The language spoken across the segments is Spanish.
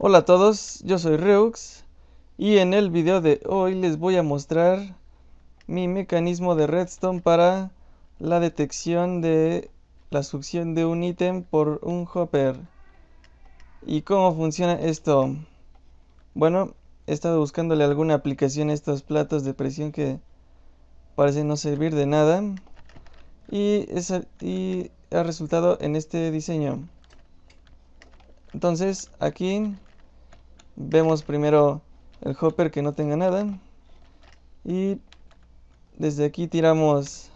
Hola a todos, yo soy Reux y en el video de hoy les voy a mostrar mi mecanismo de redstone para la detección de la succión de un ítem por un hopper y cómo funciona esto bueno he estado buscándole alguna aplicación a estos platos de presión que parecen no servir de nada y, es, y ha resultado en este diseño entonces aquí vemos primero el hopper que no tenga nada y desde aquí tiramos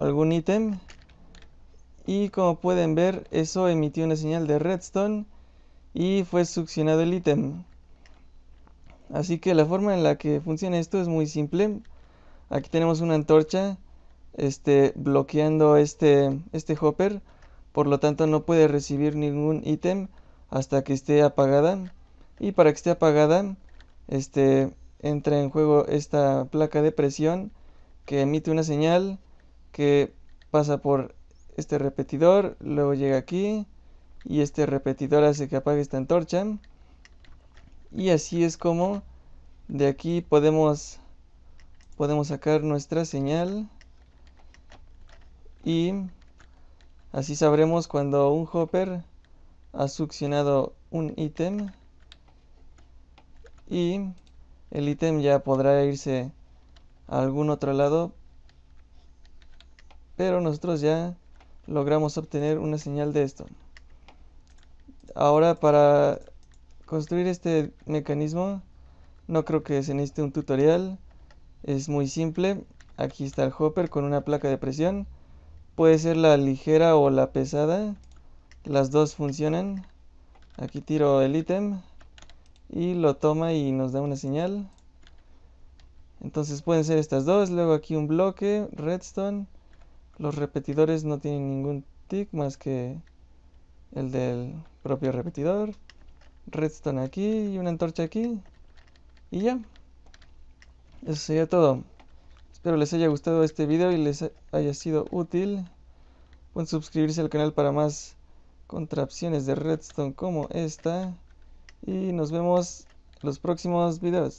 algún ítem y como pueden ver eso emitió una señal de redstone y fue succionado el ítem así que la forma en la que funciona esto es muy simple aquí tenemos una antorcha este, bloqueando este, este hopper por lo tanto no puede recibir ningún ítem hasta que esté apagada y para que esté apagada este, entra en juego esta placa de presión que emite una señal que pasa por este repetidor, luego llega aquí y este repetidor hace que apague esta antorcha y así es como de aquí podemos podemos sacar nuestra señal y así sabremos cuando un hopper ha succionado un ítem y el ítem ya podrá irse a algún otro lado pero nosotros ya logramos obtener una señal de esto ahora para construir este mecanismo no creo que se necesite un tutorial es muy simple aquí está el hopper con una placa de presión puede ser la ligera o la pesada las dos funcionan aquí tiro el ítem y lo toma y nos da una señal entonces pueden ser estas dos luego aquí un bloque redstone los repetidores no tienen ningún tick más que el del propio repetidor redstone aquí y una antorcha aquí y ya eso sería todo espero les haya gustado este video y les haya sido útil pueden suscribirse al canal para más contrapciones de redstone como esta y nos vemos en los próximos videos.